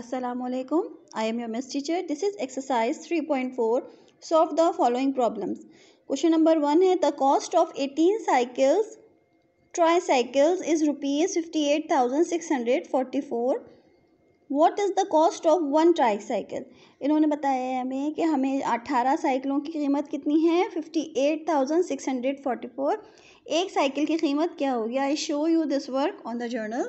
Assalamualaikum. I am your maths teacher. This is exercise 3.4. Solve the following problems. Question number one है the cost of 18 cycles tricycles is rupees fifty eight thousand six hundred forty four. What is the cost of one tricycle इन्होंने बताया है हमें कि हमें 18 साइकिलों की कीमत कितनी है fifty eight thousand six hundred forty four एक साइकिल की कीमत क्या होगी I show you this work on the journal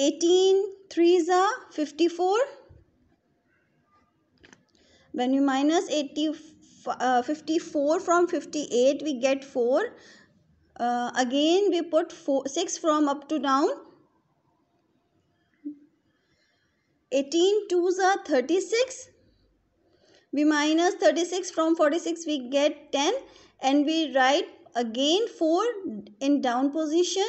18 3s are 54 when we minus 80 uh, 54 from 58 we get 4 uh, again we put four, 6 from up to down 18 2s are 36 we minus 36 from 46 we get 10 and we write again 4 in down position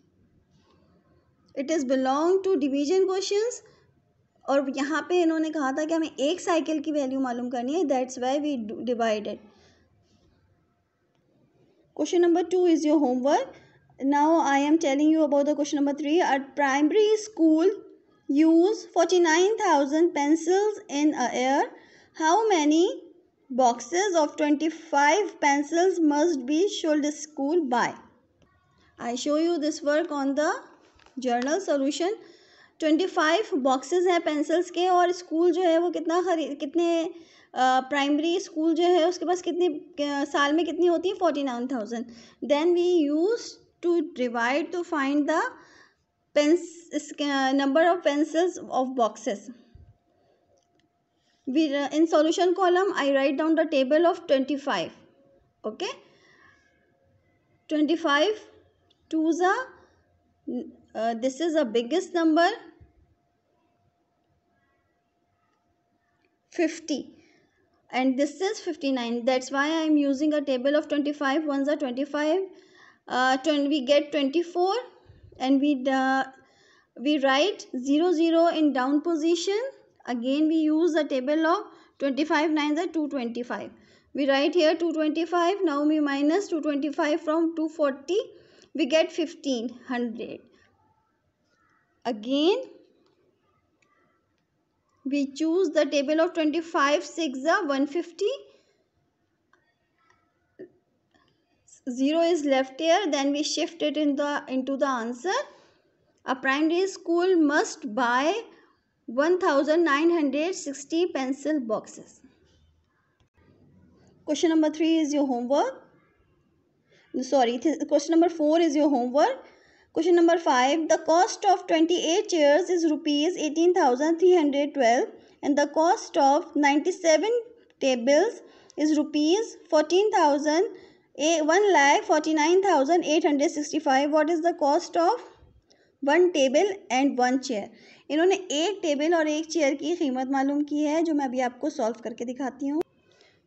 it is belong to division question और यहाँ पे इन्होंने कहा था कि हमें एक cycle की वैल्यू मालूम करनी है that's why we divided question number two is your homework now I am telling you about the question number three our primary school use forty nine thousand pencils in a year how many boxes of twenty five pencils must be should school buy I show you this work on the journal solution twenty five boxes हैं pencils के और school जो है वो कितना खरीद कितने primary school जो है उसके पास कितनी साल में कितनी होती है forty nine thousand then we use to divide to find the pens number of pencils of boxes we in solution column I write down the table of twenty five okay twenty five two are Uh, this is the biggest number 50 and this is 59 that's why i am using a table of 25 ones are 25 uh, 20, we get 24 and we uh, we write 0 0 in down position again we use the table of 25 nines are 225 we write here 225 now we minus 225 from 240 we get 1500 again we choose the table of 25 6 150 0 is left here then we shift it in the into the answer a primary school must buy 1960 pencil boxes question number 3 is your homework sorry question number 4 is your homework question number five the cost of twenty eight chairs is rupees eighteen thousand three hundred twelve and the cost of ninety seven tables is rupees fourteen thousand a one lakh forty nine thousand eight hundred sixty five what is the cost of one table and one chair इन्होंने एक table और एक chair की कीमत मालूम की है जो मैं अभी आपको सॉल्व करके दिखाती हूँ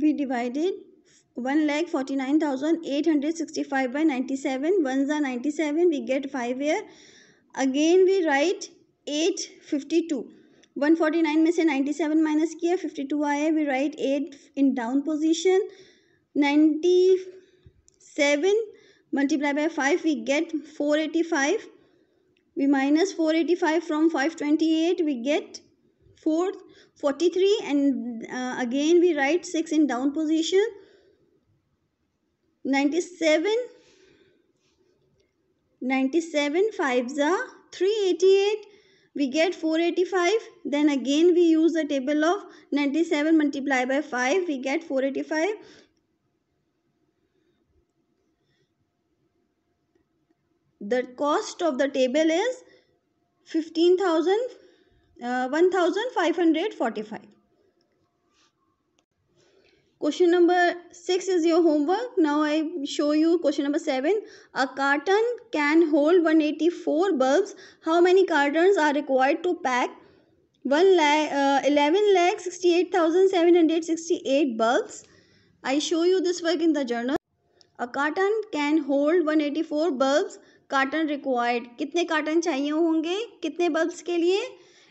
we divided one lakh forty nine thousand eight hundred sixty five by ninety seven one ज़ा ninety seven we get five year again we write eight fifty two one forty nine में से नाइन्टी सेवन माइनस किया fifty two आया we write eight in down position ninety seven multiply by five we get four eighty five we minus four eighty five from five twenty eight we get fourth 43 and uh, again we write 6 in down position 97 97 5s are 388 we get 485 then again we use the table of 97 multiplied by 5 we get 485 the cost of the table is 15000 1545 question number 6 is your homework now i show you question number 7 a carton can hold 184 bulbs how many cartons are required to pack 1 lakh uh, 11 lakh 68768 bulbs i show you this work in the journal a carton can hold 184 bulbs carton required kitne carton chahiye honge kitne bulbs ke liye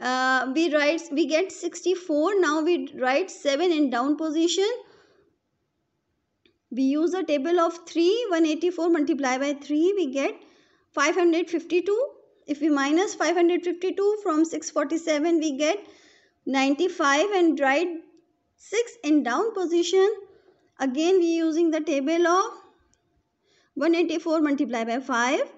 uh, we write we get 64 now we write 7 in down position we use a table of 3 184 multiplied by 3 we get 552 if we minus 552 from 647 we get 95 and write 6 in down position again we using the table of 184 multiplied by 5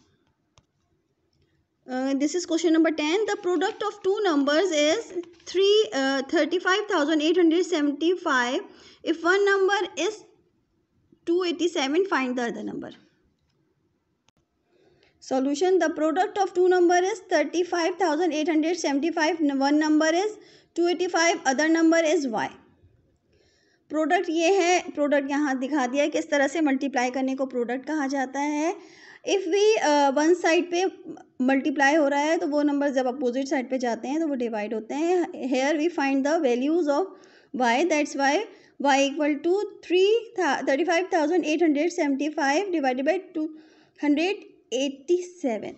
this is question number ten the product of two number is three thirty five thousand eight hundred seventy five if one number is two eighty seven find the other number solution the product of two number is thirty five thousand eight hundred seventy five one number is two eighty five other number is Y product ये है product यहाँ दिखा दिया है किस तरह से multiply करने को प्रोडक्ट कहा जाता है इफ़ वी वन साइड पे मल्टीप्लाई हो रहा है तो वो नंबर जब अपोजिट साइड पे जाते हैं तो वो डिवाइड होते हैं here we find the values of Y that's why Y equal to three thirty five thousand eight hundred seventy five divided by two hundred eighty seven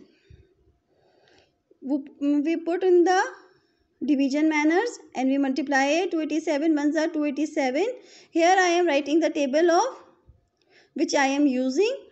we put in the division manners and we multiply two eighty seven one जार two eighty seven here I am writing the table of which I am using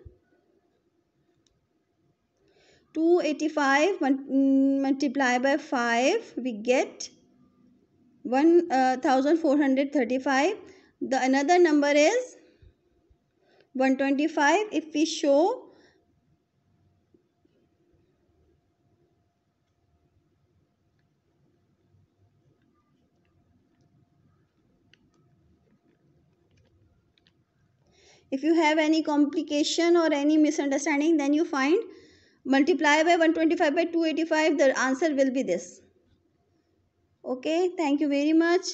285 multiplied mm, by 5 we get 1435 uh, the another number is 125 if we show if you have any complication or any misunderstanding then you find by two 125 five 285 answer will be this okay thank you very much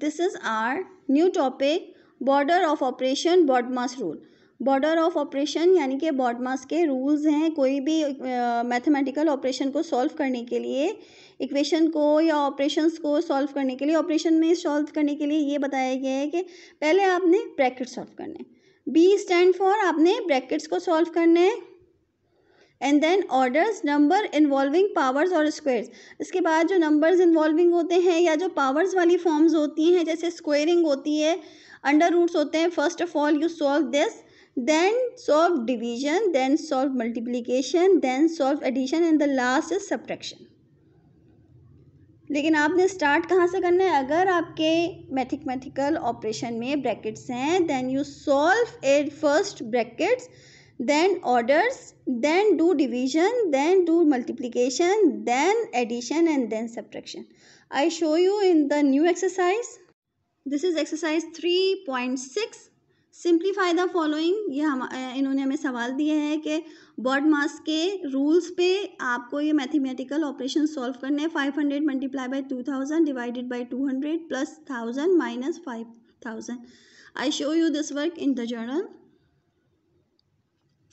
this is our new topic border of operation BODMAS rule border of operation यानी कि BODMAS के rules हैं कोई भी mathematical uh, operation को solve करने के लिए इक्वेशन को या ऑपरेशंस को सॉल्व करने के लिए ऑपरेशन में सॉल्व करने के लिए ये बताया गया है कि पहले आपने ब्रैकेट सॉल्व करने बी स्टैंड फॉर आपने ब्रैकेट्स को सॉल्व करने हैं and then orders number involving powers और स्क्वेयर्स इसके बाद जो नंबर्स इन्वॉल्विंग होते हैं या जो पावर्स वाली फॉर्म्स होती हैं जैसे स्क्वेयरिंग होती है अंडर रूट्स होते हैं first of all you solve this then solve division then solve multiplication then solve addition and the last is subtraction लेकिन आपने स्टार्ट कहाँ से करना है अगर आपके मैथमेटिकल ऑपरेशन में ब्रैकेट्स हैं then you solve at first brackets then orders then do division then do multiplication then addition and then subtraction I show you in the new exercise this is exercise three point six simplify the following ये हम इन्होंने हमें सवाल दिया है कि baud मास के rules पे आपको ये मैथमेटिकल ऑपरेशन सॉल्व करने हैं five hundred multiply by two thousand divided by two hundred plus thousand minus five thousand I show you this work in the journal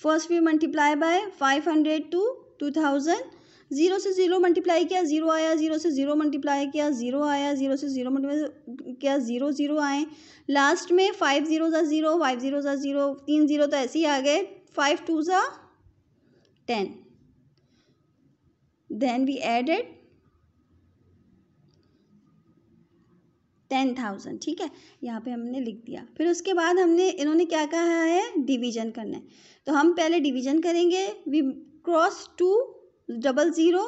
first we multiply by five hundred to two thousand zero से zero multiply किया zero आया zero से zero multiply किया zero आया zero से zero multiply किया zero zero आए last में फाइव ज़ीरो ज़ा ज़ीरो फाइव ज़ीरो ज़ा ज़ीरो तीन ज़ीरो तो ऐसे ही आ गए फाइव टू ज़ा ten then we added ten thousand ठीक है यहाँ पे हमने लिख दिया फिर उसके बाद हमने इन्होंने क्या कहा है डिवीजन करना है तो हम पहले डिवीजन करेंगे we cross two double zero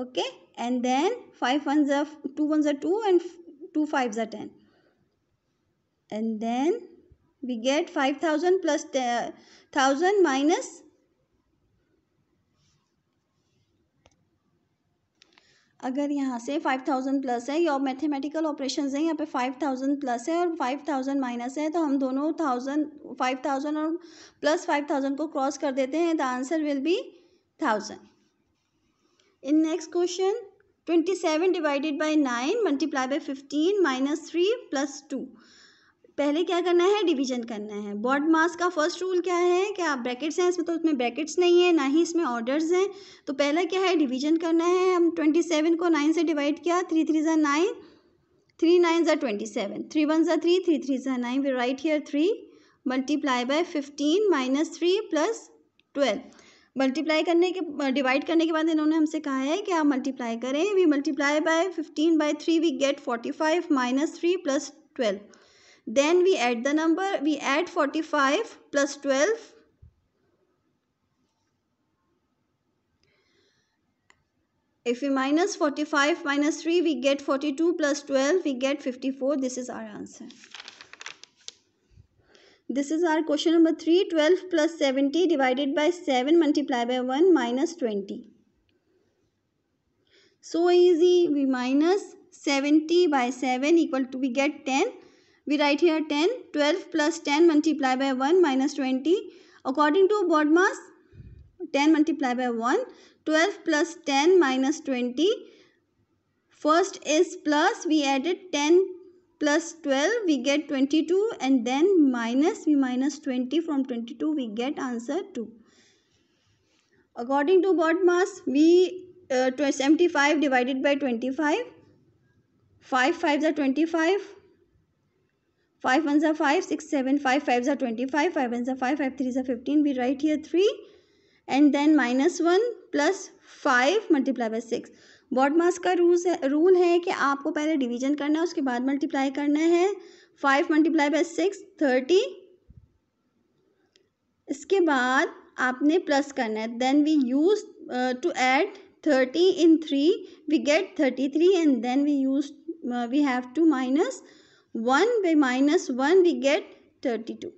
okay and then five one ones two one ones two and two five fives ten and then we get five thousand plus thousand minus अगर यहाँ से five thousand plus है या mathematical operation हैं यहाँ पे five thousand plus है और फाइव थाउजेंड माइनस है तो हम दोनों थाउजेंड फाइव थाउजेंड और प्लस फाइव थाउजेंड को क्रॉस कर देते हैं the answer will be thousand. In next question, seven divided by nine multiply by fifteen minus three plus two पहले क्या करना है डिवीजन करना है बॉड मास का फर्स्ट रूल क्या है क्या ब्रैकेट्स हैं इसमें तो उसमें ब्रैकेट्स नहीं है ना ही इसमें ऑर्डर्स हैं तो पहला क्या है डिवीजन करना है हम ट्वेंटी सेवन को नाइन से डिवाइड किया थ्री थ्री ज़ा नाइन थ्री नाइन ज़ा ट्वेंटी सेवन थ्री वन ज़ा थ्री थ्री थ्री ज़ा nine we write here three multiply by fifteen minus three plus twelve multiply करने के डिवाइड करने के बाद इन्होंने हमसे कहा है कि आप मल्टीप्लाई करें we multiply by fifteen by three we get forty five minus three plus twelve then we add the number we add forty five plus twelve if minus forty five minus three we get forty two plus twelve we get fifty four this is our answer This is our question number 3. 12 plus 70 divided by 7 multiplied by 1 minus 20. So easy. We minus 70 by 7 equal to we get 10. We write here 10. 12 plus 10 multiplied by 1 minus 20. According to Bodmas, 10 multiplied by 1. 12 plus 10 minus 20. First is plus. We added 10 plus 12 we get 22 and then minus we minus 20 from 22 we get answer 2. According to body mass we uh, 75 divided by 25 5 5s are 25 5 ones are 5 6 7 5 5s are 25 5 ones are 5 5 3s are 15 we write here 3 and then minus 1 plus 5 multiplied by 6 BODMAS का rule rule है कि आपको पहले division करना है उसके बाद multiply करना है five multiply by six thirty इसके बाद आपने प्लस करना है then we use to add thirty in three we get thirty three and then we use we have to minus one we minus one we get thirty two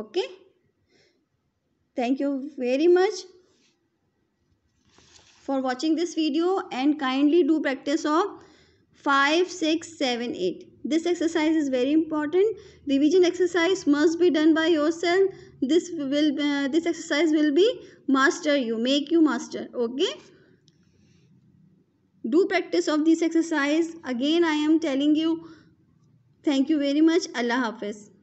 okay thank you very much for watching this video and kindly do practice of 5, 6, 7, 8. This exercise is very important. Revision exercise must be done by yourself. This will uh, this exercise will be master you, make you master. Okay. Do practice of this exercise. Again, I am telling you. Thank you very much. Allah Hafiz.